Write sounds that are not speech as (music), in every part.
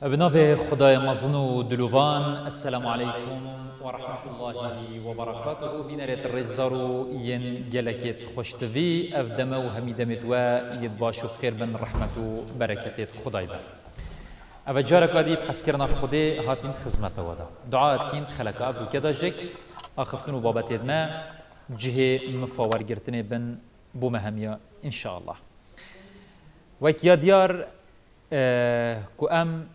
به خدای مزنو دلوان السلام علیکم و رحمت الله و برکاته بینرت رزدارو ین گلکت خوشتوی او دمه و همیدمت و ید باشو خیر بن رحمت و برکتت خدای بر او جارک آدی بحس کرنا خودی هاتین خزمت ودا دعاات کین خلقا او کدا جک آخفتن و بابتید ما جه مفاور گرتن بن بو مهمیا انشاءالله وكيا ديار آه كو ام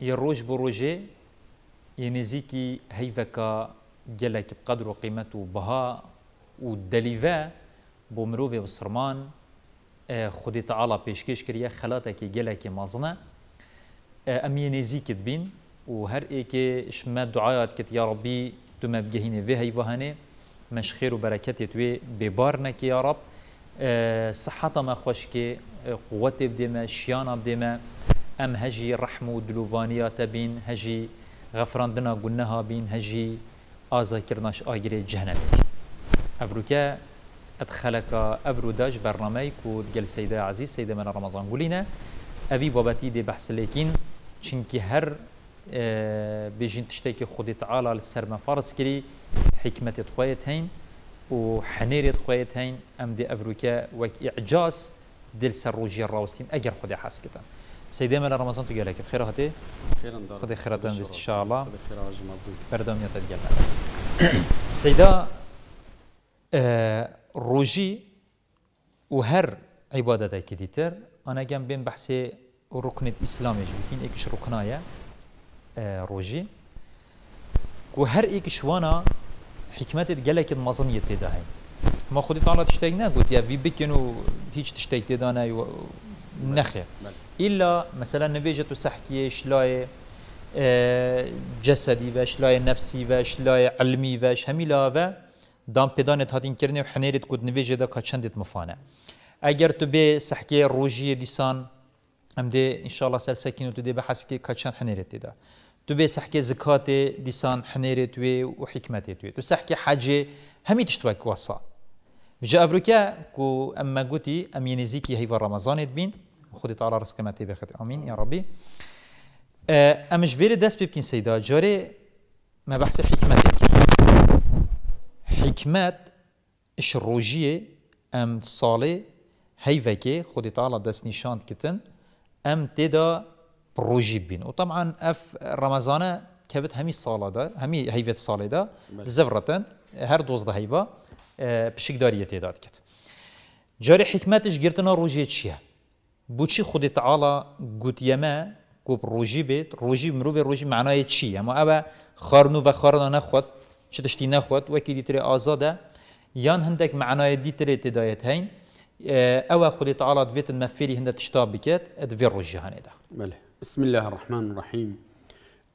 يروج بروجي ينزيكي هيفكا جلك بقدر قيمته بها ودليفا بومروفي بصرمان آه، خدي تعالى بيشكيش كريا خلاتك جلك مزنة آه، أم ينزيك تبين وهر إيكي شما دعايات كت يا ربي تما بجهيني في هيفهاني مش خير وبركاتي توي ببارنك يا رب آه، صحة ما خوشكي قوتي بديما شيانا بديما ام هجي رحمو دلوفانيا تبين هجي غفران دنا قلناها بين هجي آزا كرناش آجري جهنم ابروكا أدخلك ابرو داج برنامج ودقل سيدة عزيز سيدة من رمضان قولينا أبي باباتي دي بحث لكن چنكي هر آه، بيجين تشتكي خودي تعالى لسر ما فارس كري حكمة تخويت هين وحنيرة تخويت هين أم دي أفروكا وك إعجاز دل سر روجي الراوسين أجر خودي حاسكتا سيدي ملا رمضان لك بخير هاتي خيرا دار خدي خيرا تنجز ان شاء الله خدي خيرا جمازي بردم يتجلى (coughs) سيدا آه روجي وهر عبادتك كديتر انا جنب بين بحثي ركن الاسلام يجي كين اكش ركنايا آه روجي وهر إيكش وانا حكمت جلك المظن يتداهي ما خدي تعالى تشتاق قلت يا في بكينو هيج تشتاق تدانا نخير الا مثلا نویجه تو سحکیه جسدي باش لاي نفسي باش لاي علمي باش وش همی لاوه دام پیدانت هاتين کرنه و كود نفيجة دا که چندت مفانه اگر تو به سحکیه روژی دیسان ام ده انشاءالله سر سکینو تو ده بحث که که چند حنیرت دا تو به سحكي زكاة ديسان حنيرة توي وحكمة توي تو سحكي حاجة همي تشتوك وصا بجا أفريكا كو أما قوتي أم ينزيكي هيفا رمضان بين خودی تعالا رسکمتی بخت آمین یا ربی اه، امش ویر دست ببکین سیدا جاره ما بحث حکمت حکمت اش روجیه ام ساله هی وکی خودی تعالا دست نشاند کتن ام تیدا روجید بین و طبعا اف رمضانه كبت همي صالة دا همي هيفة صالة دا زفرتن هر دوز دا هيفة اه، بشيك داري يتيدات كت جاري حكمتش جيرتنا روجية چيه بوچی خودی تعالی گوتیما گوب روژی بیت روژی مرو به روژی معنای چی اما ابا خارنو و خارنا نخواد چه تشتی نخواد وکی دیتر آزاده یان هندک معنای دیتر تدایت هین اه، اوه خودی تعالی دویت مفیری هنده تشتاب بکت ادوی روژی هنده بله بسم الله الرحمن الرحیم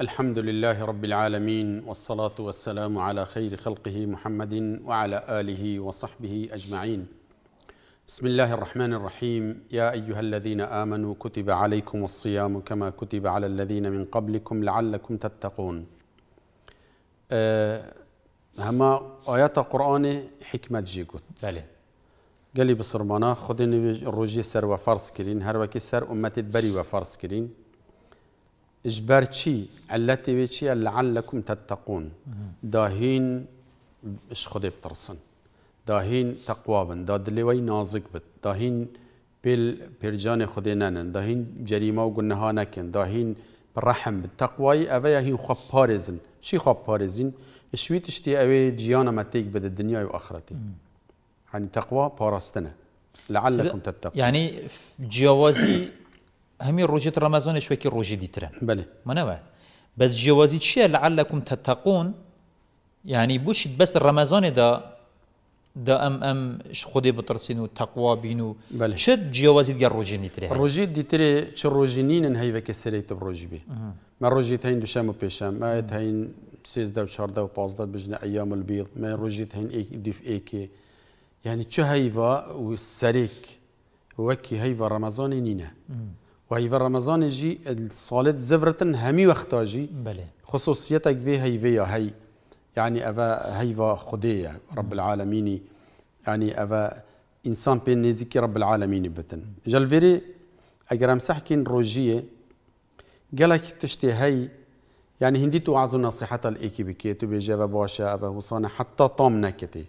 الحمد لله رب العالمين والصلاة والسلام على خير خلقه محمد وعلى آله وصحبه أجمعين بسم الله الرحمن الرحيم يا أيها الذين آمنوا كتب عليكم الصيام كما كتب على الذين من قبلكم لعلكم تتقون أه هما آيات القرآن حكمة جيكوت بله قالي بصرمانا خود روژی سر و كرين کرین هر سر أمتي بري و كرين إجبار شي چی بيشي لعلكم تتقون داهين اش خذي بترسن داهين تقوا بن دا دلوي نازك بد داهين بل برجان خدينان داهين جريمة وقنها نكن داهين برحم داهین رحم بد تقوای اوه هین خواب پارزن چی خواب پارزین شوی تشتی اوه بد الدنيا وآخرتي يعني تقوى تقوا لعلكم تتقون يعني جوازي همي روجة رمضان كي روجة ديترا بله ما نوى بس جوازي شيء لعلكم تتقون يعني بوش بس رمضان ده دا ام ام خودی بترسین و تقوا بین شد بله. چه جیوازید گر روژینی تره روژید دی تره چه روژینین هی وکی سری تب روژی بی ما روژیت هین دوشم و پیشم ما ایت هین سیزده و چارده و پازده بجنه ایام البیض ما روژیت هین ایک دیف ایکی یعنی چه هیوا و سریک وکی هیوا رمضانی نینه وهي في رمضان يجي الصالات زفرتن همي وقتها جي بله خصوصيتك في هي فيا هي يعني أفا هيفا خدية رب العالمين يعني أفا إنسان بين نزكي رب العالمين بتن جلفيري أجرام مسحكين روجية قالك تشتي هاي يعني هندي توعظوا نصيحة الإيكي بكي تبي جابا باشا أبا وصانا حتى طام نكتي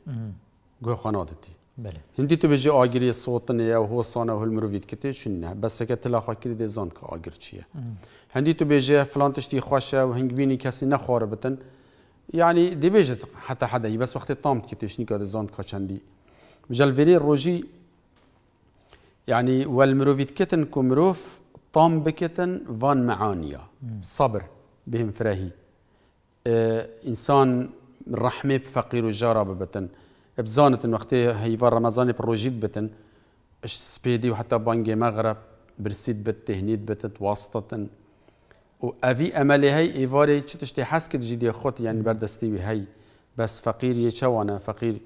قوي خنادتي بله هندي تو بيجي آجري صوتنا يا هو صانا هو المرويد كتي شنها بس که لا خاکری دي زانك که آگر چیه تو بيجي فلان تشتي خوشا و هنگوینی کسی نخواره بتن يعني ديبيجت حتى حدا بس وقت طامت كي تشنيك هذا زون كاتشاندي بجالفيري روجي يعني والمروفيت كتن كمروف طام بكتن فان معانيا صبر بهم فراهي آه انسان رحمه بفقير وجاره ببتن بزانتن وقتها هي رمضان بروجيت بتن اش سبيدي وحتى بانجي مغرب برسيد بت تهنيد بتت واسطة و اوی عملی های ایواری چه تشتی حس کد جدی خود یعنی بردستی وی های بس فقیر یه چوانه فقیر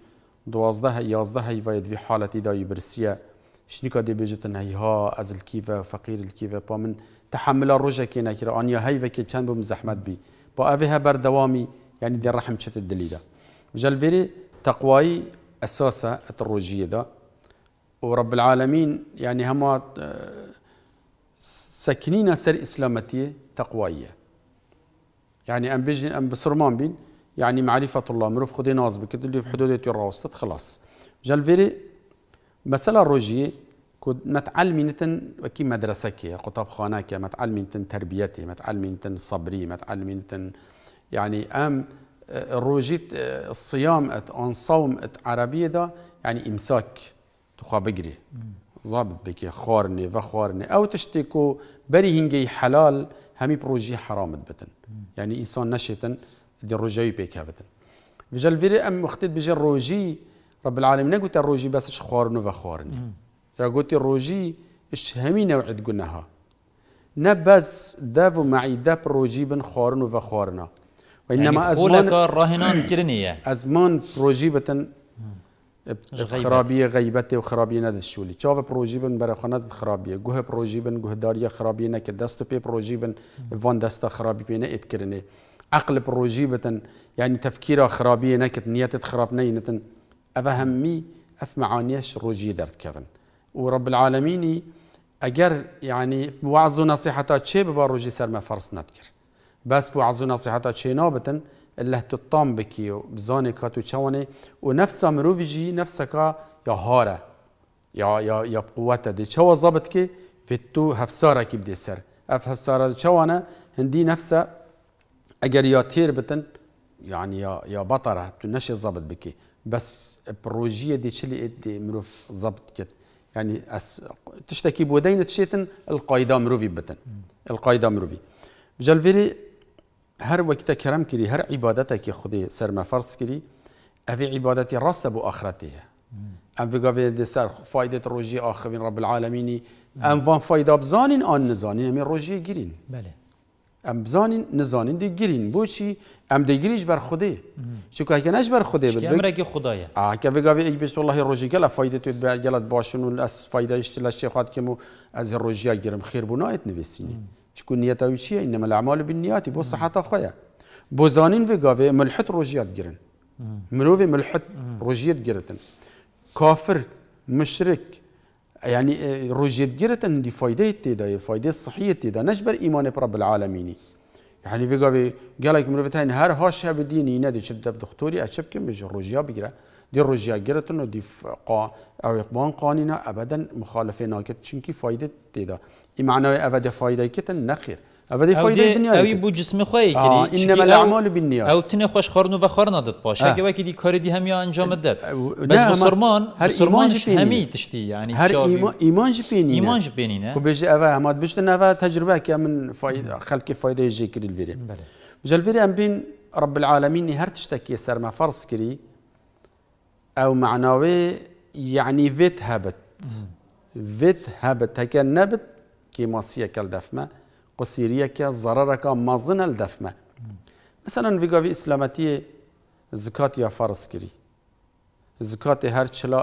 دوازده یازده هی وید وی حالتی دایی برسیه شنیکا دی بجتن هی ها از الکیوه فقیر الکیوه پا من تحمل روژه که نکره آنیا هی وکی چند بوم زحمت بی با اوی ها بردوامی یعنی در رحم چه شت الدليلة اساس ات أساسة دا و رب العالمین یعنی همه سکنین سر اسلامتیه تقوية يعني أم بيجي أم بصرمان بين يعني معرفة الله مروف خدي ناز بكد اللي في حدودة الراوستة تتخلص جالفيري مسألة روجية كود متعلمين تن وكي مدرسة كي قطاب خانة كي متعلمين تن تربيتي متعلمين تن صبري متعلمين تن يعني أم آه، روجيت آه، الصيام ات أن صوم ات عربية دا يعني إمساك تخا بجري ضابط بكي خارني وخارني أو تشتكو بري هنجي حلال همی پروژه حرامت بتن يعني انسان نشتن دي روجي بيك هفتن بجا الفيري ام وقتت بجا الروجي رب العالمين قلت الروجي بس اش خوارن وخوارني يا قلت الروجي اش همي نوع تقولناها نبس دافو معي داب روجي بن خوارن وخوارنا وانما يعني ازمان راهنان كرنيه (clears throat) ازمان روجي بتن خرابیه غیبت و خرابیه ندش شولی چاو پروژی بن برای خانه خرابیه گوه پروژی بن گوه داری خرابیه نه که دست پی پروژی بن وان دست خرابی پی نه ادکرنه عقل پروژی بتن یعنی تفکیر خرابیه نه که نیت خراب نه نتن اوه همی اف معانیش روجی درد کردن و رب العالمینی اگر یعنی وعظ و نصیحتا چه ببار روجی سر ما فرس ندکر بس وعظ و نصیحتا چه نابتن اللي هتطام بكي بزاني كاتو تشواني ونفسا مروفي جي نفسها كا يا هارة يا يا يا بقوتها دي تشوا ظابط كي تو هفسارة كي بدي سر اف هفسارة تشوانا هندي نفسا اگر يا تير بتن يعني يا يا بطرة تنشي ظابط بكي بس بروجية دي تشلي ادي مروف ظابط كت يعني أس... تشتكي بودين تشيتن القايدة مروفي بتن القايدة مروفي بجلفيري هر وقت کرم کری هر عبادت که خود سر فرض کری اوی عبادت راست بو آخرتیه. ام وگاوی دی سر فایدت روژی آخرین رب العالمینی ام وان فایده بزانین آن نزانین امی روژی گیرین بله ام بزانین نزانین دی گیرین بو چی ام دی گیریش بر خوده چکو که نش بر خوده بد امره که خدایه آه که وگاوی ای بشت والله روژی گل فایده تو بگلت باشون و از فایده اشتلاش خواد که مو از روژی گیرم خیر بو نایت شكون نیتا وی انما الاعمال بالنيات بو صحة خویا بو زانین و گاوه ملحد روجیات گرن مروف ملحد روجیات گرتن کافر يعني روجيات اه، جرتن دي فايدة تيدا فايدة صحية تيدا نجبر إيمان برب العالمين يعني في قال قالك مروفي فتاين هر هاش هاب ديني نادي شب دف دكتوري اشبك مش روجيا بيجرا دي روجيا جرتن ودي قا أو إقبان قانينا أبدا مخالفين ناكت شنكي فايدة تيدا معنوي أبدا فايدة كتن نخير أبدا فايدة الدنيا أو بو جسم خوي آه، كري آه إنما الأعمال بالنيات أو تنه خوش خارن و خارنا دت باش آه. هكي وكي دي كاري دي همي انجام آه. دت آه، بس بسرمان هر بسرمان همي تشتي يعني هر إيمان إيمان جبيني إيمان جبيني نه وبيج أبا همات بيجت نفا تجربة كي من فايدة خلقي فايدة يجيك كري الفيري بله أم بين رب العالمين هر تشتكي سر ما فرس كري أو معناوي يعني فيت هبت فيت هبت هكا نبت ماسية كالدفمة قصيرية كالزرارة مازن الدفمة مثلا فيغافي إسلامتي زكاة يا فارس كري زكاة هر چلا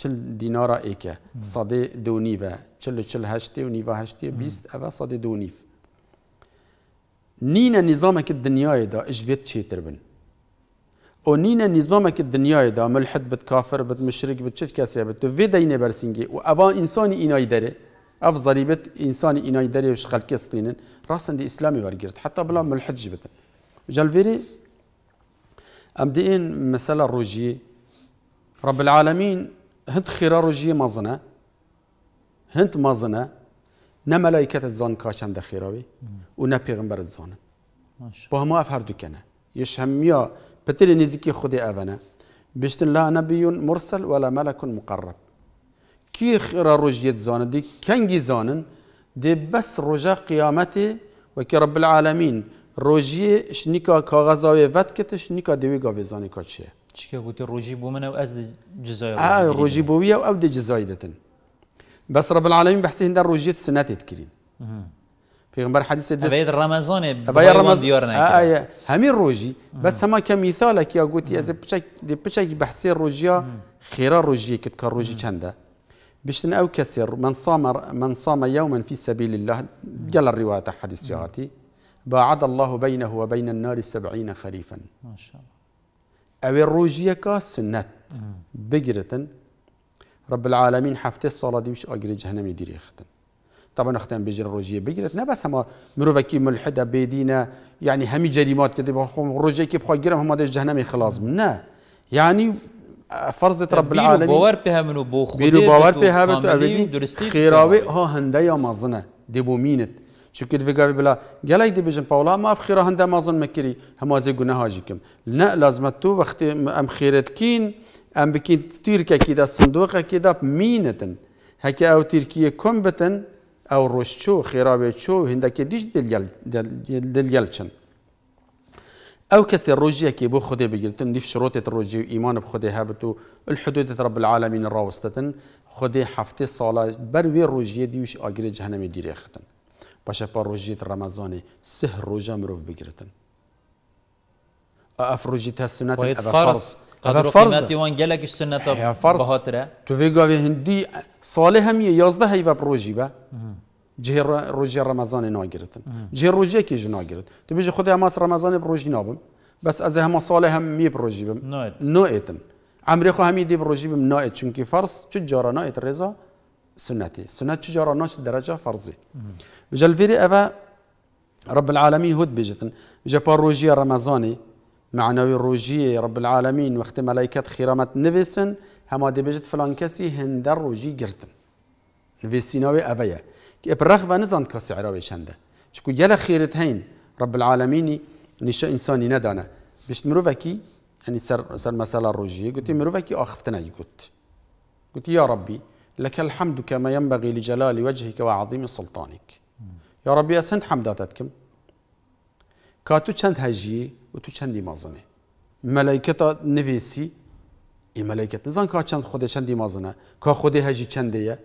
چل دينارا ايكا صدي دونيفا نيفا چل چل هشتي و نيفا هشتي بيست اوه صدي دونيف نينا نظامك الدنيا دا اجفيت چيتر بن او نينا نظامك الدنيا دا ملحد بتكافر بتمشرك بتشت كاسيا بتو في ديني برسنجي و اوه انساني ايناي داره اف ضريبه انسان ايناي وش خلقي سطينن راسن دي اسلامي ورقرت حتى بلا ملحد جبت جالفيري ام ان مساله روجي رب العالمين هند خيرا روجي مازنا هند مازنا ملائكه ملائکت كاشان دخيراوي ونا و نه پیغمبر زانن با همه اف هر دو کنه یش همیا پتر نزیکی خود اونه بشتن لا نبي مرسل ولا ملك مقرب کی خیر رجیت زانه دی کنگی زانن دی بس روژا قیامتی و که رب العالمین روژی شنیکا کاغذاوی ود کت شنیکا دیوی گاوی زانی کا چیه چیکه گوتی رجی بو من او از دی جزای آه روژی بوی او او دی جزای دتن بس رب العالمین بحثی هندن رجیت سنتی کرین پیغمبر حدیث دست باید رمضان باید رمضان دیار نکنه همین رجی بس همه که مثال که گویی از پچک دی پچک بحثی روزیا خیره روزی که کار روزی چنده بشتن أو كسر من صام من صام يوما في سبيل الله قال الرواية حديث جاتي باعد الله بينه وبين النار سبعين خريفا ما شاء الله أو الروجية سنت بقرة رب العالمين حفتي الصلاة دي مش أجري جهنم يديري يختم طبعا اختم بجر الروجية بقرت بس هما مروفكي ملحدة بيدينا يعني همي جريمات كده الروجية كي بخوا جرم هما جهنم خلاص منا يعني فرضت رب العالمين بيلو باور بها منو بو خودت بیلو باور به همین تو اولی خیراوی ها هنده یا مازنه دیبو مینت چونکه دو گاوی بلا گلای دی بجن ما اف خیره مازن مكري هم از گناه جيكم لا لازم تو وقت ام خيرت كين ام بكين تیر كيدا دا صندوق مينتن دا او تركيا كومبتن بتن او روشتو چو شو هندا هنده دليل دليل دل او كسي الروجيه كي بو خدي بگرتن نيف شروطة الروجي ايمان بخدي هابتو الحدود رب العالمين الراوستتن خدي حفتي صاله بر وي روجيه ديوش أجري جهنم ديري ختن باشا پر روجيه رمضان سه روجا مروف بگرتن اف روجيه السنه فرض قدر قيمتي وان جلك السنه بهاتره تو في هندي صالح هم 11 هيفا بروجي با جهر روجي رمضان ناگرتن جهر روزی جو ناگرت تو بیش خود هماس رمضان بر نابم بس از هما صالح هم می بر بم بم نایتن عمری خو همي دی بروجي بم نويت چون که فرض چ جارا نایت رضا سنتی سنت چ جارا ناش درجه فرضی بجل ویری اوه رب العالمين هود بيجتن بجا روجي رمضاني معنوي روجي رب العالمين وقت ملائكة خيرامت نفسن هما دي بيجت فلان كسي هندر روجي قرتن نفسيناوي أبيا كي برغبة نزان كاسي عراوي شنده شكو يلا خيرت هين رب العالمين نشا إنساني ندانا بشت مروفكي يعني سر سر مسألة روجية قلت مروفكي أخفتنا يقول قلت يا ربي لك الحمد كما ينبغي لجلال وجهك وعظيم سلطانك يا ربي أسند حمداتكم كاتو چند هجي وتو چندي مازنه ملائكة نفيسي إيه ملائكة نزان كاتشان چند خوده چندي مازنه كا خوده هجي چنده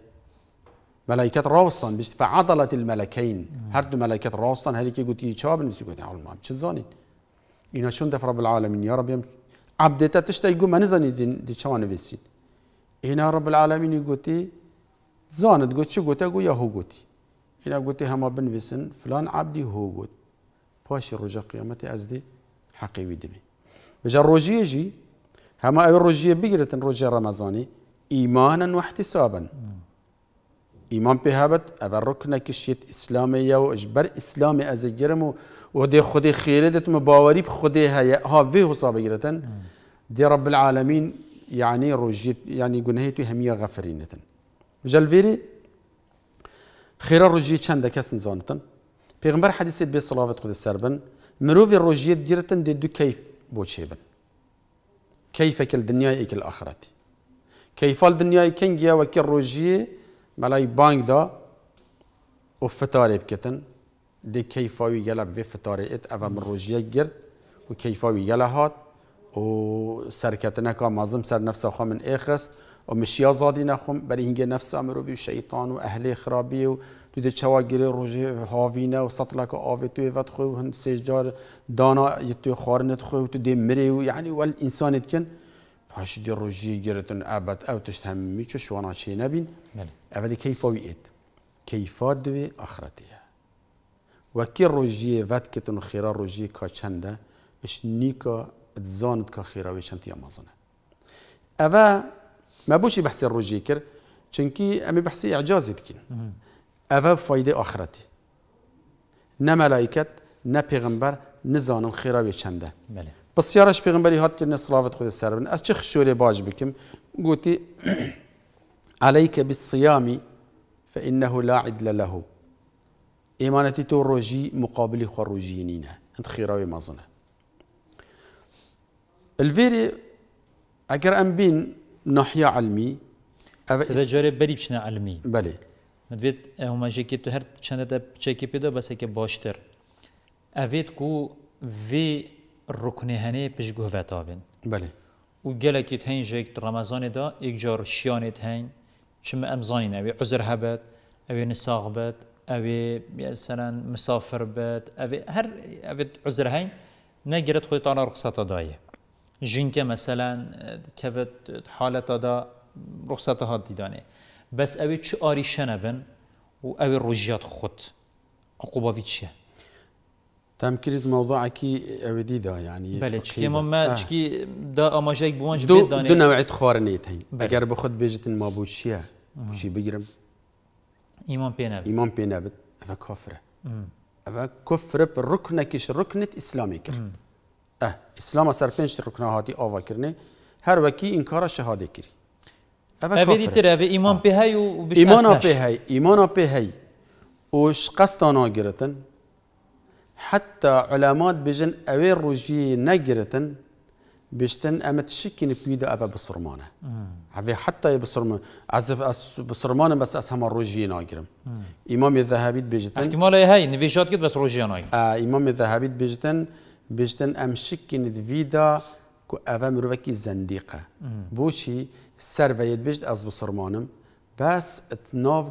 ملائكه راستان بشت فعدلت الملكين هر دو ملائکت راستن هر یکی گوتی چه بنویسی گوتی ما چه زانید اینا چون دفر رب العالمین یا ربیم عبدتا تشتا یگو من زانید دی چه نویسین اینا رب العالمین گوتی زانت گوت چه گوتی گو یا هو گوتی اینا گوتی همه بنویسن فلان عبدی هو گوت پاش رجا قیامت از دی حقیوی دمی بجا روجیه جی هما او روجیه بگیرتن روجیه رمضانی ایمانا واحتسابا ایمان به هابت اول رکن کشیت اسلامی و اجبار اسلامی از جرم و و دی خودی خیردت مباوری به خودی هیا ها وی حساب گرتن دی رب العالمین يعني رجيت يعني جنهيتو همية جل جلفيري خير رجیت چند دكاسن نزانتن پیغمبر حدیث به صلوات خود سربن مروف رجیت جرتن دی دو كيف بوچيبن كيفك الدنيا ايك کیفال كيف الدنيا و کل رجیه ملای بانک دا او فتاره بکتن دی کەیفاوی گەلە بێ فتاره ات او مروجیه گرد و کەیفاوی گەلە هات و سەرکەتنەکە مازم سر نفس خواه من ایخست و مشیا زادی نەخم بەری هینگە نەفسە مرۆبی و شیطان و اهل خرابی و تو دە چاواگیری ڕۆژێ هاوینە و سطلا که ئاێ توی بەت خوی و هند سێجار دانا توێ خوارنت خوی و تو دێ مرێ و یعنی ول انسانیت کن هاش دي روجي جرتن ابات أو تشتهم ميتش وانا شي نبين أبدا كيف ويت كيف دوي اخرتيه وكي روجي فات كتن خيرا روجي كا چندا اش نيكا تزاند كا خيرا ويشنت يا مازنه أبا ما بوشي بحث الروجي كر چنكي أمي بحثي إعجازي تكين أبا فايدة آخرتي نه ملائكه نه پیغمبر نزانن خيرا به چنده بله بسیار اش پیغمبری هات کرد نصلافت خود سر بن از چه خشوره باج بکم گوتی (clears throat) عليك بالصيام فإنه لا عدل له إيمانتي تو روجي مقابل خروجينينا انت خيراوي مازنه الفيري اگر ام بين ناحية علمي سده جاره بری بچنه علمی بله مدوید هما جکی تو هر چند تا چکی پیدا بس که باشتر اوید کو وی هني بيش پشگوه وطابن بله و يتهين جيك رمضان دا ایک شيان يتهين هین چم امزانین اوی عذر هبت أبي نساق بات أبي مثلا مسافر بات أبي هر أبي عذر هين نجرت خوي تعالی رخصة دایه جنك مثلا كفت حالة دا رخصة هاد ديدانه بس أبي شو آري شنبن وأبي رجيات خود عقوبة ويتشه تام کرد کی اودی دا یعنی بله چکی یعنی ما ما چکی دا آماجه بوانج دو دو نوعیت خوارنیت هین بله. اگر بخود بیجت ما بوشیه بوشی بگیرم ایمان پی نبید ایمان پی نبید اوه کافره اوه کفره پر رکنه کش رکنت اسلامی کرد اه اسلام سر پنج رکنه هاتی آوا کرنه هر وکی این کارا شهاده کری اوه کافره تر اوه ایمان پی های و بشتاس نش ایمان پی ایمان پی های وش گرتن حتى علامات بجن اوير روجي نجرتن بشتن امت تشكين بيدا ابا بصرمانه عبي حتى بصرمان عزف بصرمانه بس اسهم الروجي ناجرم امام الذهبي بيجتن احتمال هاي نفيشات كده بس روجي ناجرم آه امام الذهبي بيجتن بيجتن ام شكين فيدا كو افا مروكي زنديقه بوشي سرفيت بيجت از بصرمانم بس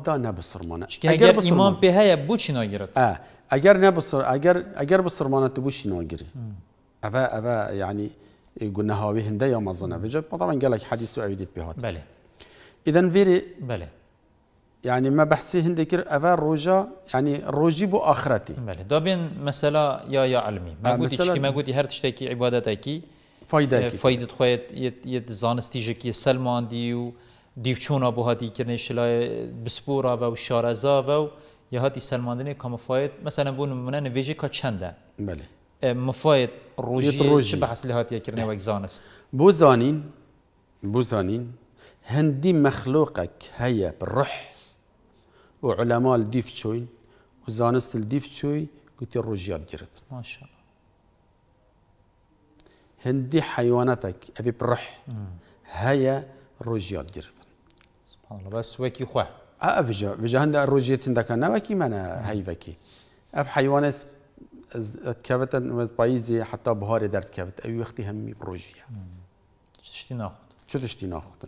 دا نبصرمانه اگر أجر به هیا بوچی ناگیرد اه اگر نبصر اگر اگر بصرمانه تبوش بوچی ناگیری اوه يعني قلنا هاوي هندا يا مظنة بجد طبعا قال لك حديث أعيدت بهات بله إذا فيري بله يعني ما بحسي هندي كر أفا روجا يعني روجي بو آخرتي بله دابين مسألة يا يا علمي آه، ما قلت قلت ما قلت هر تشتكي عبادتك فايدة اه، فايدة خويت يت يت زانستي جكي سلمان ديو دیوچونا بو هاتی کرنه شلای بسپورا و شارزا و یا هاتی سلماندنی کامفایت مثلا بون منه نویجی کا چنده بله مفاید روژی چه بحث لهاتی کرنه و زانست بو زانین بو زانین هندی مخلوقك هيا بالروح وعلماء الديفتشوين وزانست الديفتشوي قلت الروجيات جرت ما شاء الله هندي حيواناتك ابي بروح هيا روجيات جرت سبحان الله بس وكي خو اه فيجا فيجا هندا الروجيت هندك انا وكي مانا هاي وكي اف حيوان كافت وز بايزي حتى بهار درد كافت اي وقتي همي بروجيا شتي ناخد شو تشتي ناخد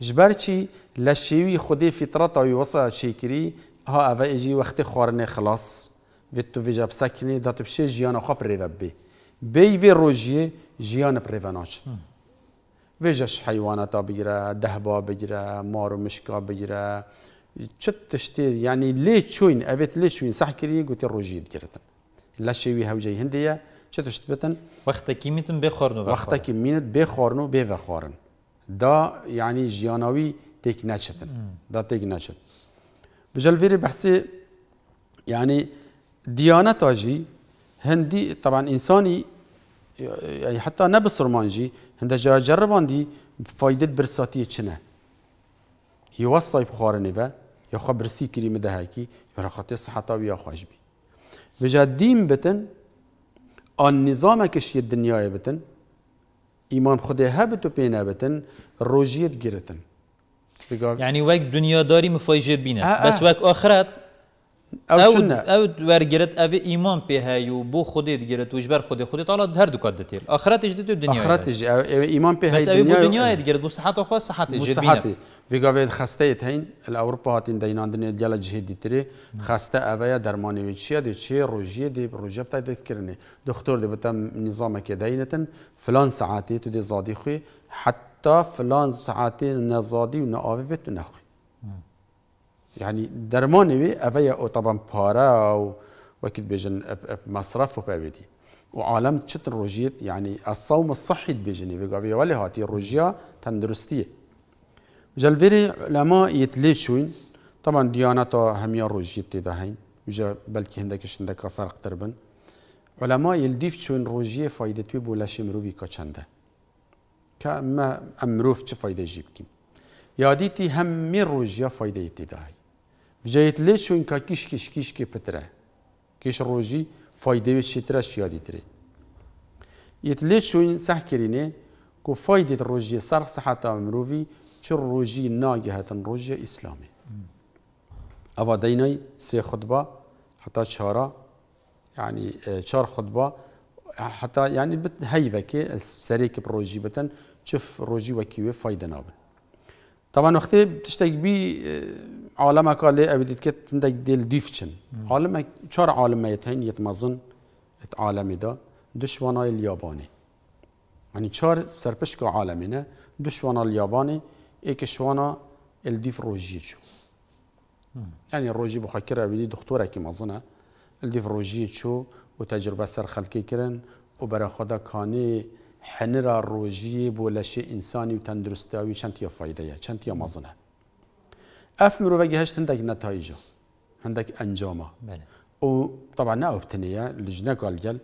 جبرتي لشيوي خدي فطرته وصل شيكري ها اوا اجي وقت خورنه خلاص فيتو فيجا بسکنی داتو بشه جیان خبر ربي بی بی وی جيانا جیان ویژش حیوانات بگیره دهبا بگیره مار و مشکا بگیره چت تشتی یعنی لی چوین اویت لی چوین صح کری گوتی روجید گرتن لا شوی هوجی هندیه چه تشت بتن وقتا کی میتن بخورن و وقتا کی مینت بخورن و بخورن دا یعنی جیاناوی تک نچتن دا تک نچت بجلویری بحثی يعني ديانة اجي هندي طبعا انساني حتى نبصر مانجي جرا جا دی فایده برساتی چنه هی واسطای بخاره و یا خواه برسی کری مده هکی برا خاطر صحتاوی یا خواهش بی و جا دیم بتن آن نظام دنیای بتن ایمان خدا هبت و پینه بتن روژیت گرتن یعنی وقت دنیا داری مفایجت بینه بس وقت آخرت اود او ورگرت او ایمان په هي او بو خودی و وجبر خودی خودی تعالی هر دو کد تیل اخرت اخرتش دت دنیا اخرت اج ایمان په هي دنیا بس دنیا گرت بو صحت خو صحت اج جبینه وی قابل خسته تين الأوروبا هاتين دینان دنیا جل جهد تري خسته أبايا درماني وشيا دي شيء روجية دي روجية بتاع تذكرني دكتور دی بتم نظام نظامك كدينة فلان ساعتی تو دی زادی خوي حتی فلان ساعتی نزادی و نزادي ونأوي نخوی يعني درمانی وی او طبعا پارا او وكت بيجن مصرف وبابدي وعالم تشت الرجيت يعني الصوم الصحي بيجني بيقابي ولي هاتي الرجيا تندرستية جلفيري لما يتليشوين طبعا ديانتا هميا الرجيت تدهين وجا بلكي هندك شندك فرق تربن علماء يلديف شوين روجية فايدة ولا لاشي مروفي كاچنده كما أمروف چه فايدة جيبكين ياديتي همي الرجية فايدة يتدهين بجایت لی چون که کیش کیش کیش که پتره کیش روزی فایده و شتره شیادی تری یت لی چون سح کرینه که فایده روزی سر صحت امروی چه روزی ناگهتن روزی اسلامی اوا دینای سه خطبه حتی چهارا يعني شار خطبة حتى يعني بت هيفك السريك بروجي بتن روزی روجي وكيوي فايدة نابن طبعا وقتی بتشتاق بي alama kali evidet ket tindek del düf çin. Hmm. Alama çar alama yeten yetmazın et alami da düşmana il yabani. Yani çar serpişka alamine düşmana il yabani ek şwana il düf roji çu. Hmm. Yani roji bu hakir evidet doktora ki mazına il e. düf roji çu و تجربه سر خلکی کرن و برای خدا کانی حنرا روژی بولش انسانی و تندرستی چند یا فایده چند یا مزنه اف مروفه هشت هندك نتائج هندك انجامه بله وطبعا نا اوبتنيه لجنه قالجل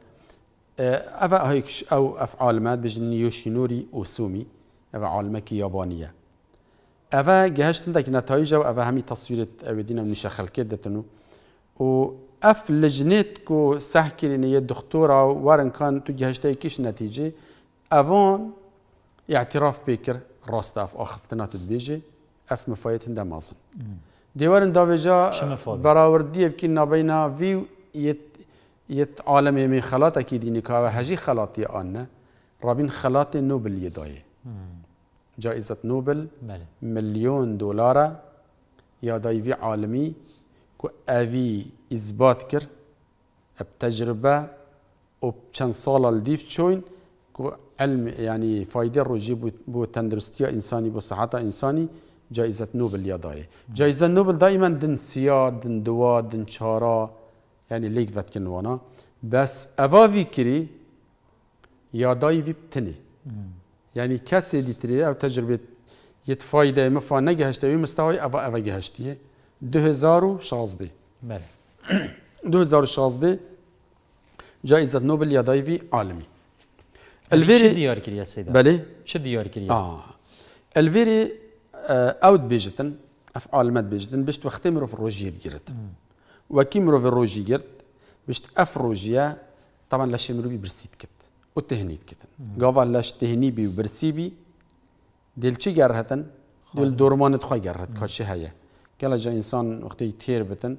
افا آه، هيكش او افعال ما بجن يوشينوري اوسومي افا عالمك يابانيه افا جهشت عندك نتائج او افا همي تصوير اودينا من شخل كدتنو و اف لجنت كو سحكي دكتوره وارن كان تو جهشت كيش نتيجه افون اعتراف بيكر راست اف اخفتنا تدبيجي اف مفايت هنده مازن دیوارن داویجا براوردی بکن نابینا وی یت یت عالم می خلاط کی دینی که و هجی خلاطی آن رابین خلاط نوبل یدایه جائزة نوبل بله. مليون دولار يا دايفي عالمي كو افي اثبات كر بتجربة و چند سال لديف چوين كو علم يعني فايدة رو جي بو تندرستيا انساني بو صحة انساني جائزة نوبل يا داي جائزة نوبل دائما دن سياد دن دوا دن شارا يعني ليك فاتكن وانا بس أفا فيكري يا داي في بتني يعني كاسي دي تري أو تجربة يتفايدة مفا نجهشت ومستوى مستوى أفا أفا جهشتية 2016 بله 2016 جائزة نوبل يا داي في عالمي الفيري شو ديار كريا سيدي؟ بلي شو ديار كريا آه الفيري آه، اوت بيجتن افعال مد بيجتن باش تختمرو في الروجي ديرت وكيمرو في الروجي ديرت باش افروجيا طبعا لا شيمرو بي برسيت كت وتهنيت كت غافا لا تهني بي وبرسيبي ديل تشي جرهتن ديل دورمان تخا جرهت كاشي هيا كلا جا انسان وقت يتير بتن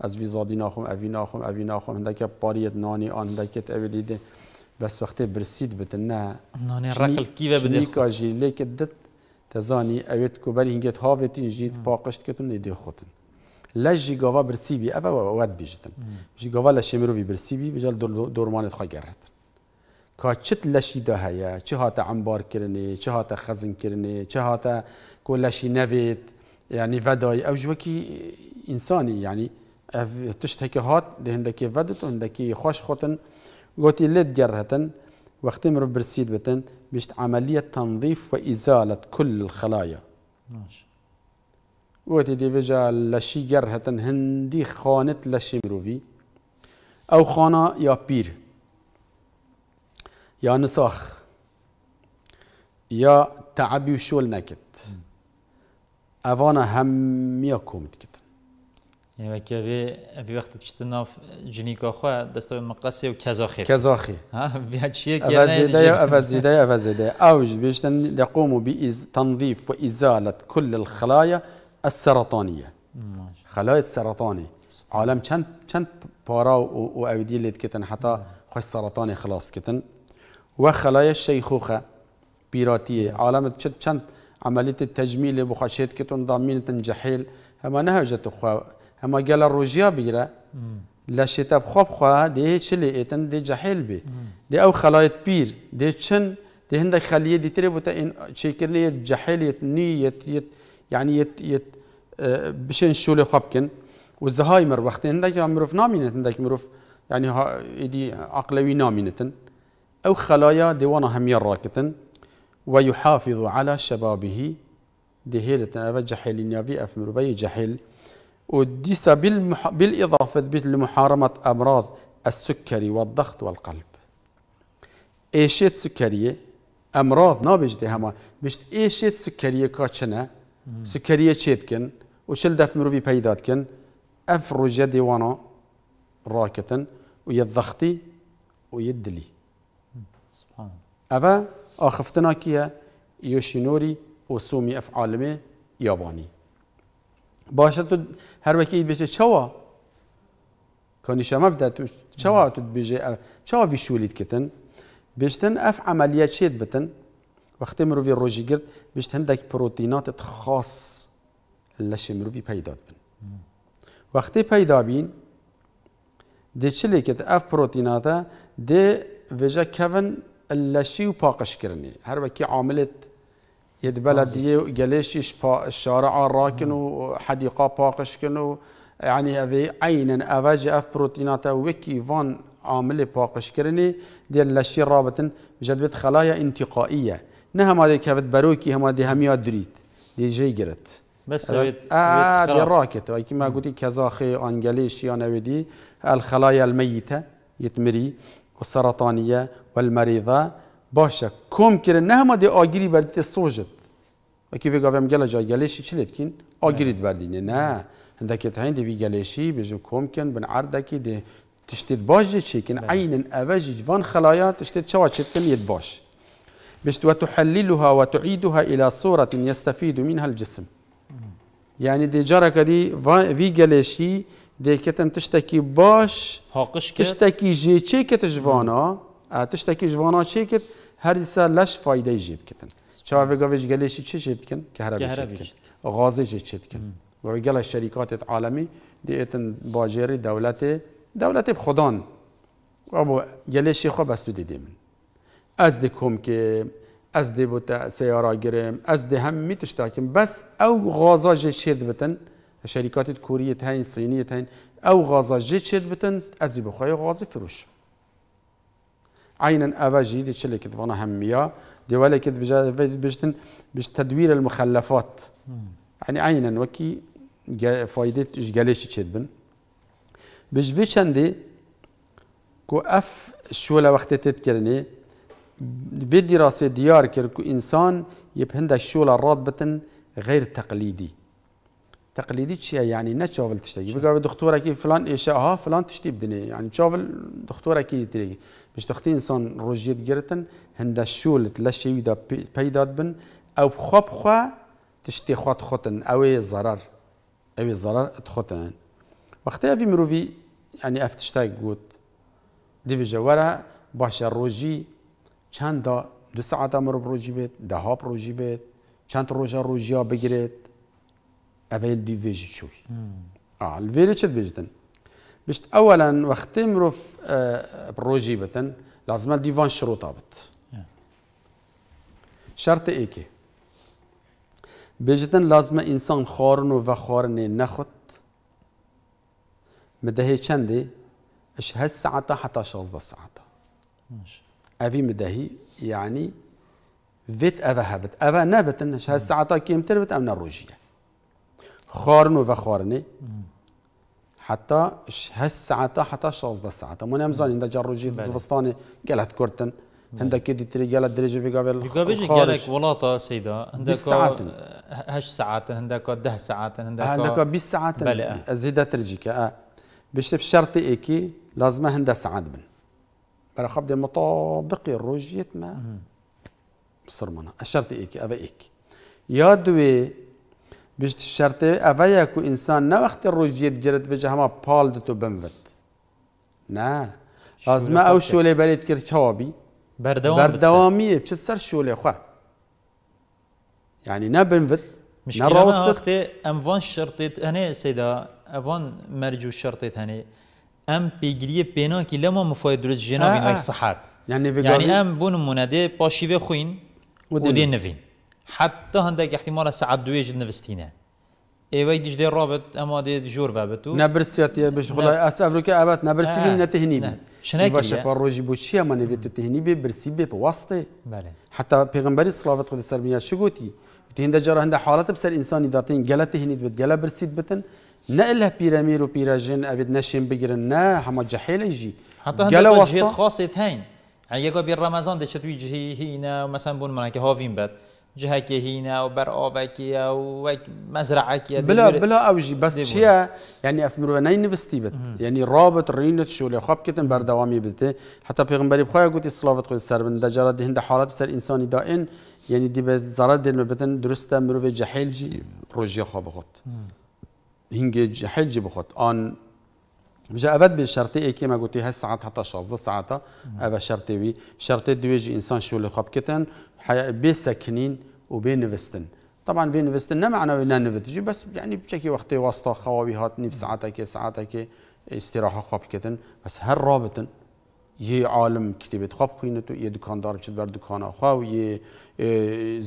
از ویزادی ناخوم اوی ناخوم اوی ناخوم هندکه پاریت نانی آن هندکه اوی دیده بس وقت برسید بتن نه نانی رقل کیوه بده خود نیکا جیلی که دت te zanî ew kuberî hinget havê tîn jî paqeş diketin lê dêxotin. لە ژی گاوا برسیبی ئەە وات بیژتن ژی گاوا لە شێمرۆوی برسیبی بژال دۆرمانت خوا گەڕێتن کا چت لەشیدا هەیە چ هاتە ئەمبارکردنێ چ هاتە خەزمکردنێ چ هاتە کۆ لەشی نەبێت یعنی ڤەدای ئەو ژوەکی ئینسانی یعنی تشتێکی هات هندێکی ڤدت و هندێکی خۆش خۆتن گوتی لێت گەڕهتن وەختی مرۆ برسید بتن مش عملية تنظيف وإزالة كل الخلايا ماشي وقتی دي لشی لشي هتن هندي خانت لشي مروفي او خانه يا بير يا نساخ يا تعبي وشول ناكت. أفانا هم يا كومت کتن وكي في في وقت تشتنا في جنيكا خوا دستور مقاسي وكازاخي كازاخي ها في هادشي أفازيدايا أفازيدايا أفازيدايا أوج بيشتن يقوموا بتنظيف وإزالة كل الخلايا السرطانية خلايا السرطاني عالم چند چند پارا و اویدی لید کتن حتی خوش سرطانی خلاص کتن و خلايا الشيخوخة بيراتية عالم چند چند عملية التجميل بخشيت كتن ضامين تنجحيل هما نهجت خوا اما گل روجیا بيرا لا شتاب خوب خواه دي چلی ایتن دي جحیل بي دي او خلايط بير دي شن دي هندك خليه دي تري بوتا ان شكليه یه نية يت يعني يت يت کن بشن شولي مر وقتی هنده که مروف هنده که مروف يعني ها ايدي عقلوي نامينتن او خلايا ديوانا هم راكتن ويحافظ على شبابه دي هيلتن او جحیلی نيافي اف مروفي جحیل أدس بالمح... بالإضافة تثبيت لمحارمة أمراض السكري والضغط والقلب ايشيت سكريه امراض نابجدي هما بشت ايشيت سكريه كاتشنا سكريه شيتكن وشل دف مروفي بيداتكن افرج ديوانا راكتن ويا الضغطي ويا الدلي سبحان افا اخفتنا كيا يوشينوري وسومي اف عالمي ياباني باشه تو هر وکی بشه چوا کانی شما بده تو چوا تو بجه چوا وی شولید کتن بشتن اف عملیات شید بتن وقتی مروی روژی گرد بشت هندک پروتینات خاص لش مروی پیدا بن وقتی پیدا بین دی چلی که اف پروتیناتا دی ویژه کون لشی و پاقش کرنی هر وکی عاملت يد بلديه قليشيش با الشارع راكن وحديقه باقشكن يعني هذه عينا افاج اف بروتينات وكي فان عامل باقشكرني ديال لشي رابطن بجد خلايا انتقائيه نها ما دي كفت باروكي هما دي هميا دريت دي جي جرت بس اه دي راكت كما قلت كزاخي انجليش يا نودي الخلايا الميته يتمري والسرطانيه والمريضه باشه کم کرده نه ما دی آگیری بردی دیت سوجت و کی جای گلشی چی لید آگیری بردی نه هندکی تا دی وی گلشی بجو کم کن بن عرده دی تشتید باش چی کن بله. عین اوجی جوان خلایا تشتید چوا چید کن باش بشت و تحللها و تعیدها الی صورت یستفید منها الجسم یعنی دی جارا کدی وی گلشی دی کتن تشتکی باش تشتکی جی چی کت جوانا جوانا هر دیسا لش فایده جیب کتن چه و گاوش گلشی چه چت کن که هر چت کن غازی چه چت کن و گل شرکات عالمی دیتن باجری دولت دولت خودان ابو گلشی خوب است دیدیم از دکم که از دی بوت سیارا گرم از دی هم میتشتاکم بس او غازا جه چید بتن شرکات کوریت هین صینیت هین او غازا جه چید بتن از بخوای غازی فروش عينا افاجي دي تشلي كت فانا همية دي ولا كت بجتن بج تدوير المخلفات يعني عينا وكي فايدة جاليش تشدبن بج فيشندي كو اف لا وقت تتكرني في دراسة ديار كو إنسان يبهند شولا راتبة غير تقليدي تقليدي شيء يعني نا شاول تشتغل بقى دكتورة كي فلان إيش ها آه، فلان تشتي بدني يعني شاول دكتورة كي تري بشتختی انسان رجيت جرتن هند الشول لشی ويدا بيداد بن او خواب خوا تشتي خوات خوتن اوی ضرر اوی ضرر اتخوتن وقتی في مروفي يعني افتشتاق قوت دي في جوارا باشا روجي چند دا دو ساعت امر روجي بيت ده هاب روجي بيت چند روجا روجيا بگیرید اول دی ویجی چوی آه الویری چه بیجتن باش اولا وقت تمروا آه، بتن لازم الديفان شروط هابط شرط ايكي بيجتن لازم انسان خارن و خارن نخط مدهي چندي اش هس ساعتا حتى 16 ساعتا ماشي افي مدهي يعني فيت افا هبت افا نبت اش هس ساعتا كيمتر بت امنا روجيه خارن و خارن حتى هالساعة تا حتى شاز دا الساعة تا من نعم امزان جروجي زبستاني قالت كورتن عندك كيدي تري قالت دريجي في قبل قبل قالك ولاطة سيدة عندك ساعات هش ساعات عندك ده ساعات عندك عندك آه، بيس ساعات بلا زيدا ترجيك اه باش بشرطي ايكي لازم هندا ساعات بن برا خبدي مطابق الروجيت ما صرمنا الشرطي ايكي افا ايكي يا دوي بشت شرط اوه که انسان نه وقتی روژیه گرد بشه همه پال دتو بمود نه لازمه او شوله برید کرد چوابی بردوام بردوامیه بچه سر شوله خواه یعنی نه بنفت مشکل ما وقتی اموان شرطت هنه سیدا اون مرجو شرطت هنه ام پیگری پیناکی لما مفاید درست جنابی آه صحاب یعنی, یعنی یعنی ام بون منده پاشیوه خوین و دین نوین حتا هەندێک احتیمالە سعات دوێژ نوستینە ئێوەی دیش دێ ڕابێت رابط دێ ژۆر بابێت و نەبرسیات بش ئەس ئەفریکا ئابات نەبرسیبی نەتەهنی باشەپە ڕۆژی بۆ چیە منەوێت و تهنی بێ برسی بێ بە بله. حتی حتا پێغمبەری سلااوت خود سەرمیان چ گوتی هندە جار هەندە حالت بەسەر انسانی داتین گەلە تهنیت بێت گەلە برسید بتن نه الا پیرامیر و پیراجن ئەبێت نەشێن بگیرن نه هەمە جەحێلەیژی گەلە وەێت خاصێت هەین ئەگە بیر ڕەمەزان دەچێت وی جهی هینا مەسەن بوون منانکە هاوین بێت جهه كهينة او بر او مزرعه بلا بلا اوجي بس شيا يعني افمر وين نفستي بت يعني رابط رينت شو لي خاب كتن بر دوامي بت حتى پیغمبر بخويا قلت صلوات قلت سر من دجره ده هند حالات سر انسان إن يعني دي بزرار دل مبتن درست مرو جهيل جي رجي خاب خط هنگ جهيل جي بخط ان جا بالشرطي بێ شەرتی ئەیکێمە گوتی ساعات حتى هەتا ساعات هذا شرطي شەرتێوی شەرتی دوێژی ئینسان شو اللي خاب كتن سەکنین ساكنين وبين نفستن طبعا بين نفستن ما معنوي ان نفتجي بس يعني بشكل وقت واسطه خوابي هات نيف ساعتك ساعتك استراحه خاب كتن بس هر رابطن يي عالم كتبت خاب خوینه يي یه دکاندار چت بر دكان خوا یه اه،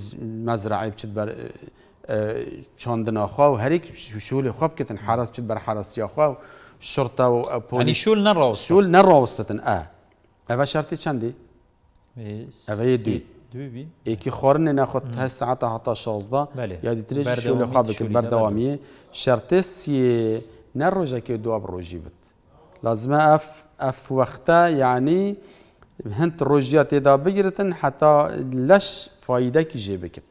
مزرعه چت بر اه، اه، چاندنا خوا و هر یک شول خواب کتن حرس چت بر حرس یا شرطه وبوليس يعني شو لنا وسطتن شو لنا وسطتن اه افا شرطي چندي افا يدوي دوي بي اكي خورن ناخد هاي الساعه تاع 11 بله يعني دي شو اللي خابك بر شرطي سي نروجا كي دو بروجيبت لازم اف اف وقتها يعني هند روجيا تيدا بجرتن حتى لش فايده كي جيبكت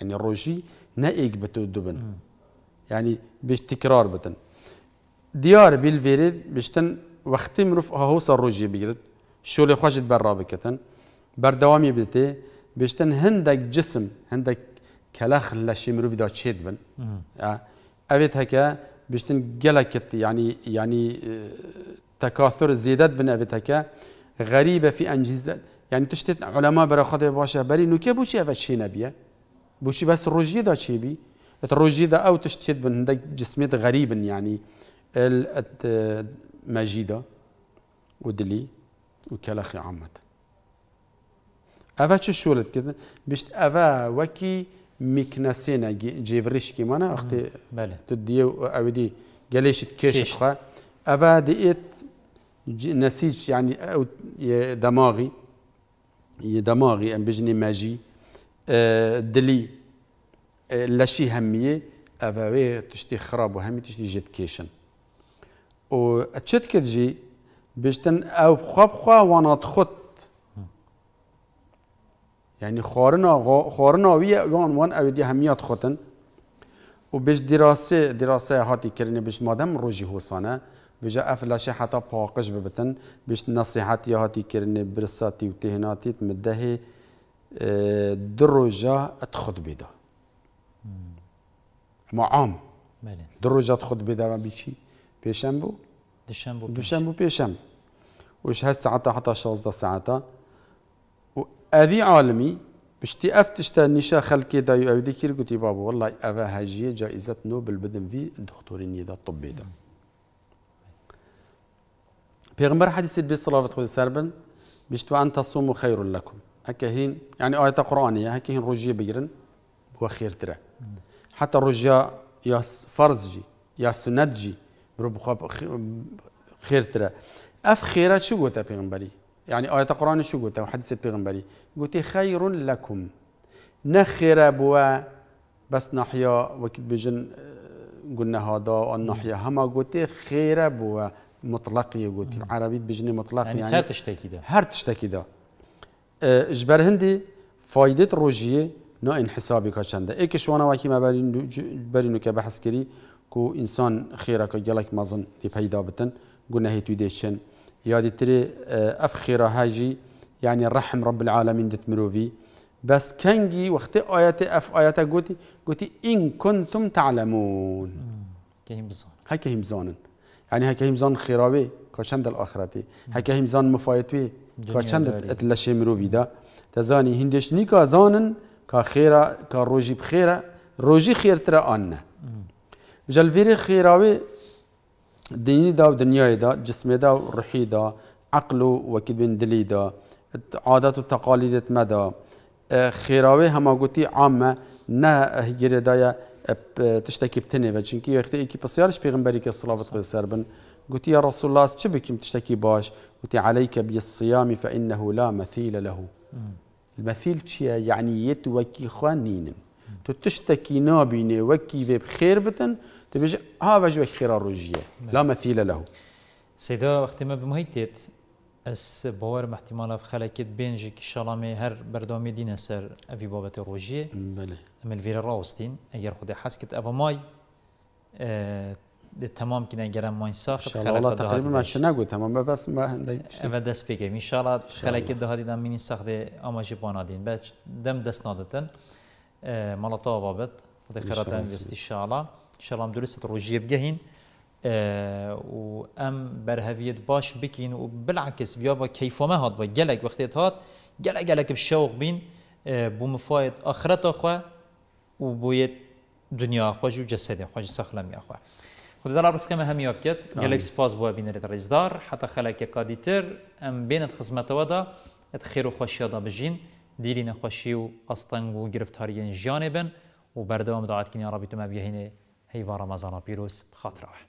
يعني روجي نا ايك بتو دوبن يعني باش تكرار بتن ديار بالفيريد بشتن وقتی مروف آهو سر روژی بگیرد شول خوشت بر رابکتن بردوامی بیتی بشتن هندك جسم هندك کلاخ لشی مروف دا چید بن اوید آه. هکا بشتن گلکت یعنی يعني، یعنی يعني، آه، تكاثر زيادات بن هكا غريبة في أنجزة يعني تشتت علماء برا خاطر باشا بري نوكي بوشي أفت شي نبيه بوشي بس روجي دا شي بي دا أو تشتت بن هندك جسميت غريب يعني مجيدة ودلي وكلاخي عامة أفا شو شولت كده بشت أفا وكي مكنسينا جيفريش كي مانا أختي بله تديو أو دي قليش تكيش أفا ديت نسيج يعني أو دماغي دماغي أم بجني ماجي آه، دلي لا آه، لشي همية أفا تشتي خراب وهمي تشتي جد كيشن و چت کرد جی بیشتن او خواب خواه وانات يعني خود یعنی خارنا غا خارنا ويا وان وان او دي خودن و بیش دراسه دراسه هاتي كرني بيش مادام روجي هوسانه جا افلاشي حتا باقش ببتن بیش بيش نصيحات هاتي كرني برساتي وتهناتي تمدهي اه دروجا تخد بیده معام در دروجا بیده و بيشي بيشامبو دشامبو دشامبو بيشام وش ساعتها حتى 16 ساعتها وأذي عالمي باش تي افتش تا نيشا خلكي دا يو اودي كير قلت بابا والله افا هاجيه جائزه نوبل بدن في دكتوري نيدا الطبي دا بيغمبر حديث بي صلاة خذ سربن باش تو ان تصوموا خير لكم هكا هين يعني آية قرآنية هكا هين رجي بيرن هو ترى حتى رجا يا فرزجي يا سندجي برو بخوا خير ترى اف خيرات شو قلت پیغمبري يعني آية قرآن شو قلت وحديث پیغمبري قلت خير لكم نخير بوا بس نحيا وقت بجن قلنا هذا ونحيا هما قلت خير بوا مطلقية قلت عربية بجن مطلق يعني, يعني هر تشتكي ده هر تشتكي ده اجبر هندي فايدة روجيه نه انحسابی کاشنده ای که شوانا واکی ما برینو که بحث کری كو انسان خيرك که گلک مزن دی پیدا بتن گناهی تو دیشن یادی تری اف خیره هاجي يعني رحم رب العالمين دتمروفي بس كنجي وقت آيات اف آيات قوتي قوتي إن كنتم تعلمون كهيم زون هاي كهيم زون يعني هاي كهيم زون خيراوي كاشند الآخرتي هاي كهيم زون مفايتوي كاشند اتلشي مروفي دا تزاني هندش نيكا زانن كا خيرا كا روجي بخيرا روجي خير ترى آنه جلویری خیراوی دینی دا و دنیای دا جسمي دا و روحی دا عقل و وکید بین دلی دا عادات و تقالیدت مدا أه، خیراوی همه گوتی عامه نه هگیره دایا أه، تشتکی بتنه و يختي وقتی ایکی پسیارش پیغمبری که صلوات قدس سر بن قلت يا رسول الله شو تشتكي باش قلت عليك بالصيام فإنه لا مثيل له المثيل شيء يعني يتوكي خانين تو تشتكي نابيني وكي في بخير بتن تبيج ها وجوك خير الرجية لا نعم. مثيل له سيدا وقت ما بمهيتيت اس باور احتمالا اف خلقت بينجي كشالامي هر بردامي دين سر افي بابت الرجية بله امل فيرا راوستين اگر خودي حسكت افا ماي اه تمام كنا جرام ماين ساخت خلق الله تقريبا ما شنا قلت تمام بس ما عندي اما آه، دس بيجي ان شاء الله خلق دهاتي دام مين ساخت اما جبانا دين بس دم دس نادتن مالطا بابت ذكرت استشارة شلام درست روجيب جهين أه وام برهویت باش بکین و بالعکس بیا با کیفامه هات با گلک وقتی هات گلک گلک بشوق بین أه بو مفاید آخرت خو و بویت خو جو جسد خو سخلم یا خو خود دار بس کم هم يابكت نعم. جلك گلک سپاس بو بین رد رزدار حتی خلک ام بين الخدمه ودا ات خیر و بجين دیلی نخوشی و ئەستەنگ و گرفتاریان ژیانێ بن دعات کنی عربی تو ڕابیتمە بهێنێ هەیوا ڕەمەزانە پیرۆس بخاترەوە. آه.